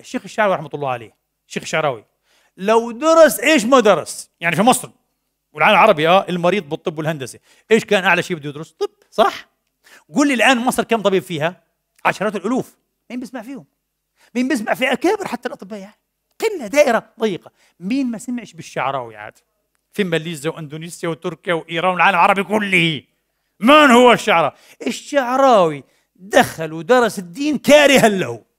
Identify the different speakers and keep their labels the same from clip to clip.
Speaker 1: الشيخ الشعراوي رحمه الله عليه الشيخ الشعراوي لو درس ايش ما درس يعني في مصر والعالم العربي اه المريض بالطب والهندسه ايش كان اعلى شيء بده يدرس طب صح قول لي الان مصر كم طبيب فيها عشرات الالوف مين بيسمع فيهم مين بيسمع في اكابر حتى الاطباء يعني قله دائره ضيقه مين ما سمعش بالشعراوي عاد في ماليزيا واندونيسيا وتركيا وايران والعالم العربي كله من هو الشعراوي الشعراوي دخل ودرس الدين كارها له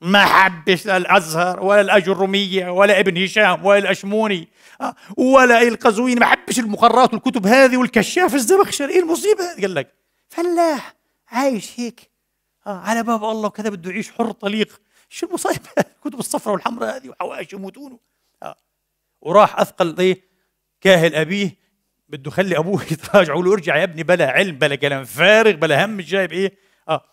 Speaker 1: ما حبش لا الازهر ولا الاجروميه ولا ابن هشام ولا الاشموني آه، ولا القزويني ما حبش المقررات والكتب هذه والكشاف الزمخشري ايه المصيبه قال لك فلاح عايش هيك آه، على باب الله وكذا بده يعيش حر طليق شو المصيبه الكتب الصفراء والحمراء هذه وحواشم وتونه آه، وراح اثقل ايه كاهل ابيه بده يخلي ابوه يتراجع له ارجع يا ابني بلا علم بلا كلام فارغ بلا هم مش جايب ايه اه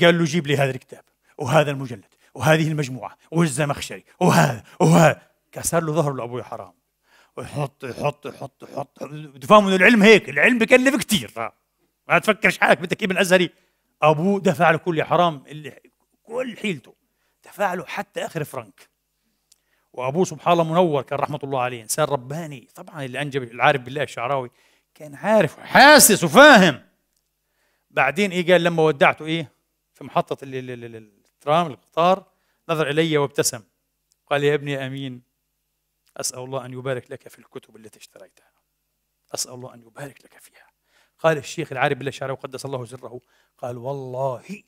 Speaker 1: قال له جيب لي هذا الكتاب وهذا المجلد وهذه المجموعة والزمخشري وهذا وهذا كسر له ظهره لأبوي حرام ويحط يحط يحط يحط تفهموا العلم هيك العلم بكلف كثير آه. ما تفكرش حالك بدك ابن الازهري ابوه دفع له كل حرام اللي كل حيلته دفع له حتى اخر فرنك وابوه سبحان الله منور كان رحمه الله عليه انسان رباني طبعا اللي انجب العارف بالله الشعراوي كان عارف وحاسس وفاهم بعدين ايه قال لما ودعته ايه في محطه الترام القطار نظر إلي وابتسم قال يا ابني أمين أسأل الله أن يبارك لك في الكتب التي اشتريتها أسأل الله أن يبارك لك فيها قال الشيخ العارف بالله شعره وقدس الله سره قال والله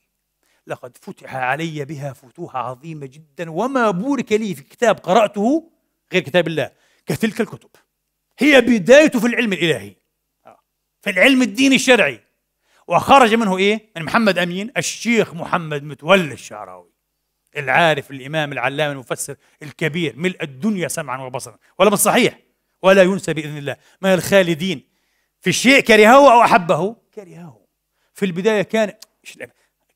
Speaker 1: لقد فتح علي بها فتوح عظيمة جدا وما بورك لي في كتاب قرأته غير كتاب الله كتلك الكتب هي بدايته في العلم الإلهي آه. في العلم الديني الشرعي وخرج منه إيه؟ من محمد أمين الشيخ محمد متولي الشعراوي العارف الإمام العلامة المفسر الكبير ملء الدنيا سمعا وبصرا ولا من صحيح ولا ينسى بإذن الله من الخالدين في الشيء كرهه أو أحبه كرهه في البداية كان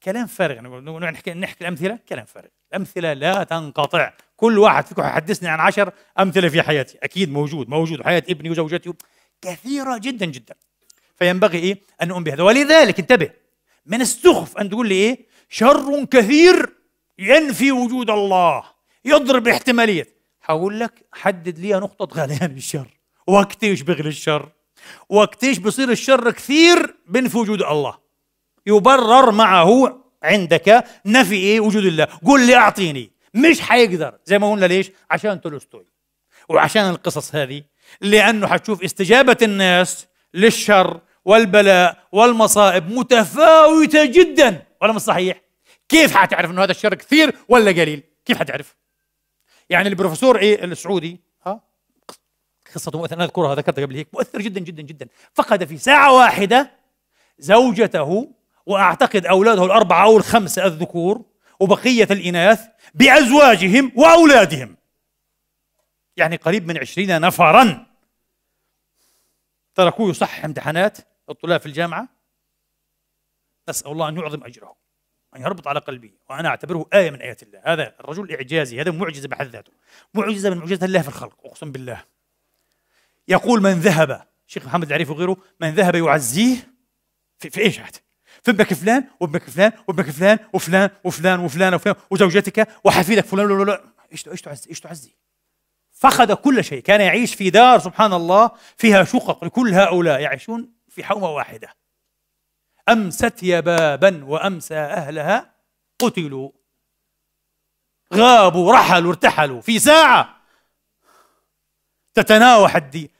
Speaker 1: كلام فارغ نحكي نحكي الأمثلة كلام فارغ الأمثلة لا تنقطع كل واحد فيكم حدثني عن عشر أمثلة في حياتي أكيد موجود موجود حياة ابني وزوجتي كثيرة جدا جدا فينبغي ايه ان نؤمن بهذا ولذلك انتبه من السخف ان تقول لي ايه شر كثير ينفي وجود الله يضرب احتماليه حقول لك حدد لي نقطه غليان الشر وقت ايش بغل الشر وقت ايش بصير الشر كثير بينفي وجود الله يبرر معه عندك نفي ايه وجود الله قل لي اعطيني مش حيقدر زي ما قلنا ليش عشان تولستوي وعشان القصص هذه لانه حتشوف استجابه الناس للشر والبلاء والمصائب متفاوتة جدا ولا مش صحيح؟ كيف حتعرف انه هذا الشر كثير ولا قليل؟ كيف حتعرف؟ يعني البروفيسور ايه السعودي ها قصته مؤثرة انا اذكرها ذكرتها قبل هيك مؤثر جدا جدا جدا فقد في ساعة واحدة زوجته واعتقد اولاده الاربعة او الخمسة الذكور وبقية الاناث بازواجهم واولادهم يعني قريب من عشرين نفرا تركوه يصحح امتحانات الطلاب في الجامعة أسأل الله أن يعظم أجره أن يربط على قلبي وأنا أعتبره آية من آيات الله هذا الرجل إعجازي هذا معجزة بحد ذاته معجزة من معجزات الله في الخلق أقسم بالله يقول من ذهب شيخ محمد العريف وغيره من ذهب يعزيه في, في إيش هذا في ابنك فلان وابنك فلان وابنك فلان وفلان وفلان وفلان وفلان وزوجتك وحفيدك فلان لا لا ايش ايش تعزي ايش تعزي فقد كل شيء كان يعيش في دار سبحان الله فيها شقق لكل هؤلاء يعيشون في حومة واحدة أمست يبابا وأمسى أهلها قتلوا غابوا رحلوا ارتحلوا في ساعة تتناوح الدي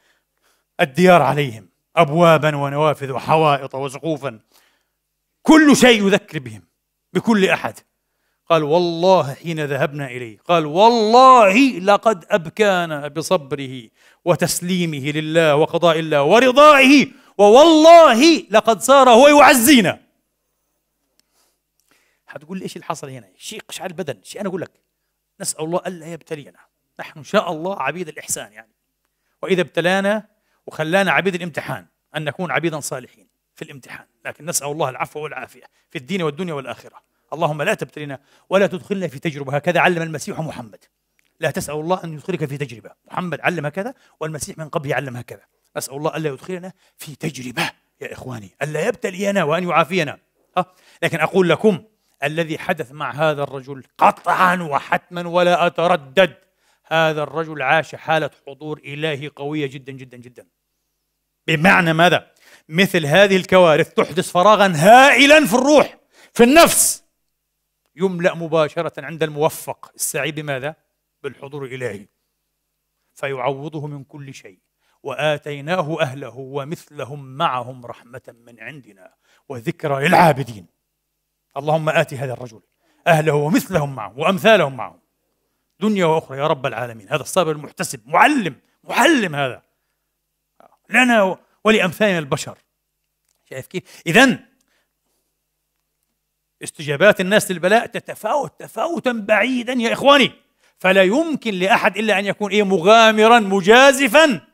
Speaker 1: الديار عليهم أبوابا ونوافذ وحوائط وسقوفا كل شيء يذكر بهم بكل أحد قال والله حين ذهبنا إليه قال والله لقد أبكانا بصبره وتسليمه لله وقضاء الله ورضائه ووالله لقد صار هو يعزينا هتقول لي ايش اللي حصل هنا شيء قشعر البدن شيء انا اقول لك نسال الله الا يبتلينا نحن ان شاء الله عبيد الاحسان يعني واذا ابتلانا وخلانا عبيد الامتحان ان نكون عبيدا صالحين في الامتحان لكن نسال الله العفو والعافيه في الدين والدنيا والاخره اللهم لا تبتلينا ولا تدخلنا في تجربه هكذا علم المسيح محمد لا تسال الله ان يدخلك في تجربه محمد علم هكذا والمسيح من قبله علم هكذا أسأل الله ألا يدخلنا في تجربة يا إخواني ألا يبتلينا وأن يعافينا أه؟ لكن أقول لكم الذي حدث مع هذا الرجل قطعا وحتما ولا أتردد هذا الرجل عاش حالة حضور إلهي قوية جدا جدا جدا بمعنى ماذا؟ مثل هذه الكوارث تحدث فراغا هائلا في الروح في النفس يملأ مباشرة عند الموفق السعي بماذا؟ بالحضور الإلهي فيعوضه من كل شيء واتيناه اهله ومثلهم معهم رحمه من عندنا وذكرى للعابدين اللهم ات هذا الرجل اهله ومثلهم معه وامثالهم معه دنيا واخرى يا رب العالمين هذا الصابر المحتسب معلم معلم هذا لنا ولامثالنا البشر شايف كيف اذا استجابات الناس للبلاء تتفاوت تفاوتا بعيدا يا اخواني فلا يمكن لاحد الا ان يكون ايه مغامرا مجازفا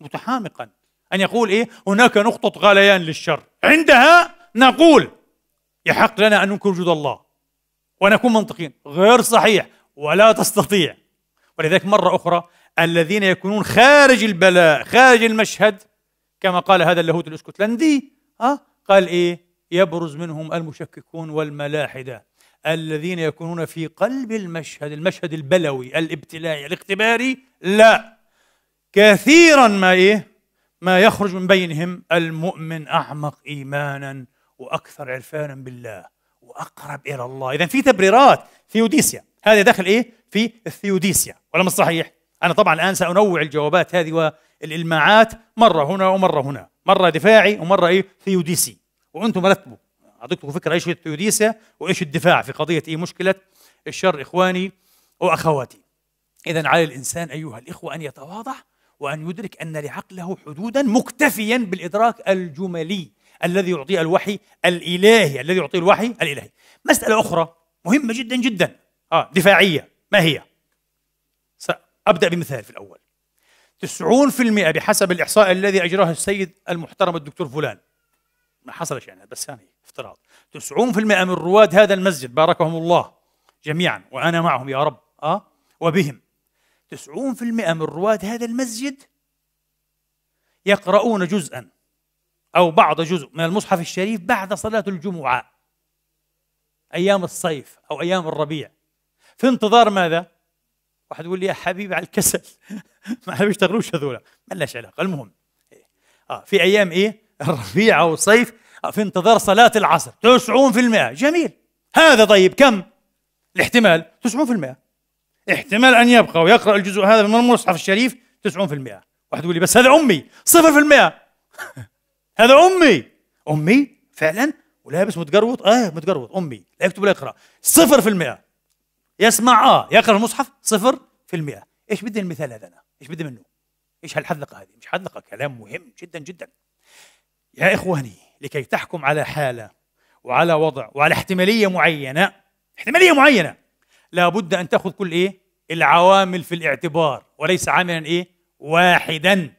Speaker 1: متحامقا أن يقول إيه هناك نقطة غليان للشر عندها نقول يحق لنا أن ننكر وجود الله ونكون منطقيين غير صحيح ولا تستطيع ولذلك مرة أخرى الذين يكونون خارج البلاء خارج المشهد كما قال هذا اللاهوت الاسكتلندي ها آه، قال ايه يبرز منهم المشككون والملاحده الذين يكونون في قلب المشهد المشهد البلوي الابتلائي الاختباري لا كثيرا ما إيه ما يخرج من بينهم المؤمن أعمق إيمانا وأكثر عرفانا بالله وأقرب إلى الله إذا في تبريرات ثيوديسيا هذا داخل إيه في الثيوديسيا ولا مش صحيح أنا طبعا الآن سأنوع الجوابات هذه والإلماعات مرة هنا ومرة هنا مرة دفاعي ومرة إيه ثيوديسي وأنتم رتبوا اعطيتكم فكرة إيش الثيوديسيا وإيش الدفاع في قضية إيه مشكلة الشر إخواني وأخواتي إذا على الإنسان أيها الإخوة أن يتواضع وأن يدرك أن لعقله حدودا مكتفيا بالإدراك الجملي الذي يعطيه الوحي الإلهي الذي يعطي الوحي الإلهي مسألة أخرى مهمة جدا جدا آه دفاعية ما هي؟ سأبدأ بمثال في الأول 90% بحسب الإحصاء الذي أجراه السيد المحترم الدكتور فلان ما حصلش يعني بس يعني افتراض 90% من رواد هذا المسجد باركهم الله جميعا وأنا معهم يا رب آه وبهم تسعون في المئة من رواد هذا المسجد يقرؤون جزءا أو بعض جزء من المصحف الشريف بعد صلاة الجمعة أيام الصيف أو أيام الربيع في انتظار ماذا؟ واحد يقول لي يا حبيبي على الكسل ما بيشتغلوش هذولا ما لناش علاقة المهم آه في أيام إيه؟ الربيع أو الصيف آه في انتظار صلاة العصر 90% جميل هذا طيب كم؟ الاحتمال 90% احتمال أن يبقى ويقرأ الجزء هذا من المصحف الشريف 90% واحد يقول لي بس هذا أمي 0% هذا أمي أمي فعلا ولابس متقروط اه متقروط أمي لا يكتب ولا يقرأ 0% يسمع اه يقرأ المصحف 0% ايش بدي المثال هذا أنا ايش بدي منه ايش هالحذقة هذه مش حذقة كلام مهم جدا جدا يا إخواني لكي تحكم على حالة وعلى وضع وعلى احتمالية معينة احتمالية معينة لابد أن تأخذ كل إيه؟ العوامل في الاعتبار وليس عاملا إيه؟ واحدا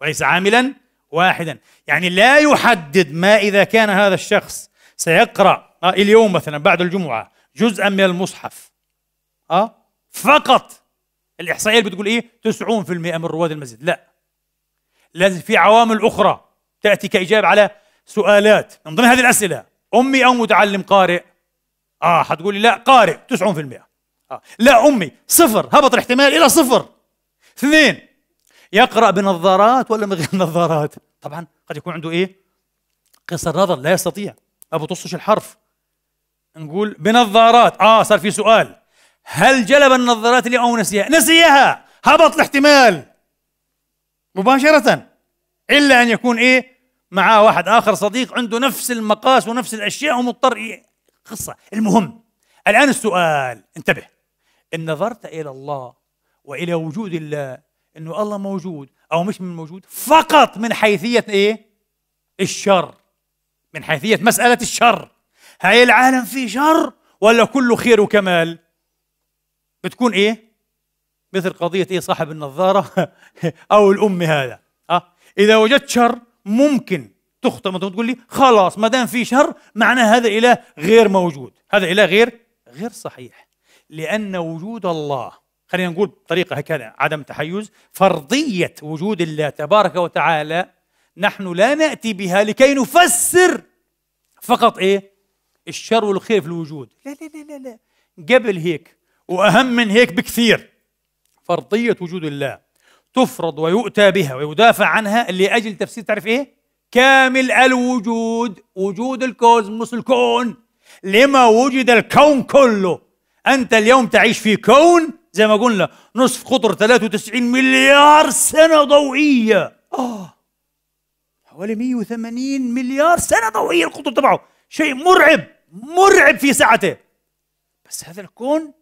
Speaker 1: وليس عاملا واحدا يعني لا يحدد ما إذا كان هذا الشخص سيقرأ آه اليوم مثلا بعد الجمعة جزءا من المصحف آه فقط الإحصائية اللي بتقول إيه 90% من رواد المسجد لا لازم في عوامل أخرى تأتي كإجابة على سؤالات من ضمن هذه الأسئلة أمي أو متعلم قارئ آه حتقولي لا قارئ 90% آه. لا أمي صفر هبط الاحتمال إلى صفر اثنين يقرأ بنظارات ولا من غير نظارات طبعا قد يكون عنده إيه قصر نظر لا يستطيع أبو بتوصلش الحرف نقول بنظارات آه صار في سؤال هل جلب النظارات اليوم أو نسيها نسيها هبط الاحتمال مباشرة إلا أن يكون إيه معاه واحد آخر صديق عنده نفس المقاس ونفس الأشياء ومضطر إيه قصة المهم الآن السؤال انتبه إن نظرت إلى الله وإلى وجود الله إنه الله موجود أو مش من موجود فقط من حيثية إيه؟ الشر من حيثية مسألة الشر هاي العالم فيه شر ولا كله خير وكمال بتكون إيه؟ مثل قضية إيه صاحب النظارة أو الأم هذا أه؟ إذا وجدت شر ممكن تخطئ مثلا تقول لي خلاص ما دام في شر معناه هذا اله غير موجود هذا اله غير غير صحيح لأن وجود الله خلينا نقول بطريقة هكذا عدم تحيز فرضية وجود الله تبارك وتعالى نحن لا نأتي بها لكي نفسر فقط إيه الشر والخير في الوجود لا لا لا لا, لا. قبل هيك وأهم من هيك بكثير فرضية وجود الله تفرض ويؤتى بها ويدافع عنها لأجل تفسير تعرف إيه كامل الوجود وجود الكوزموس الكون لما وجد الكون كله أنت اليوم تعيش في كون زي ما قلنا نصف قطر 93 مليار سنة ضوئية آه حوالي 180 مليار سنة ضوئية القطر تبعه شيء مرعب مرعب في سعته بس هذا الكون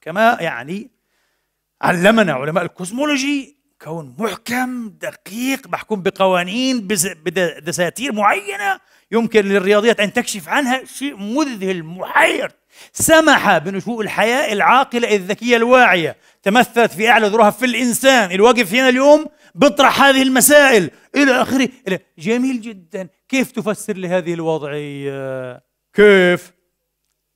Speaker 1: كما يعني علمنا علماء الكوزمولوجي كون محكم دقيق محكوم بقوانين بدساتير معينة يمكن للرياضيات أن تكشف عنها شيء مذهل محير سمح بنشوء الحياة العاقلة الذكية الواعية تمثلت في أعلى ذرها في الإنسان الواقف هنا اليوم بيطرح هذه المسائل إلى آخره جميل جدا كيف تفسر لهذه الوضعية كيف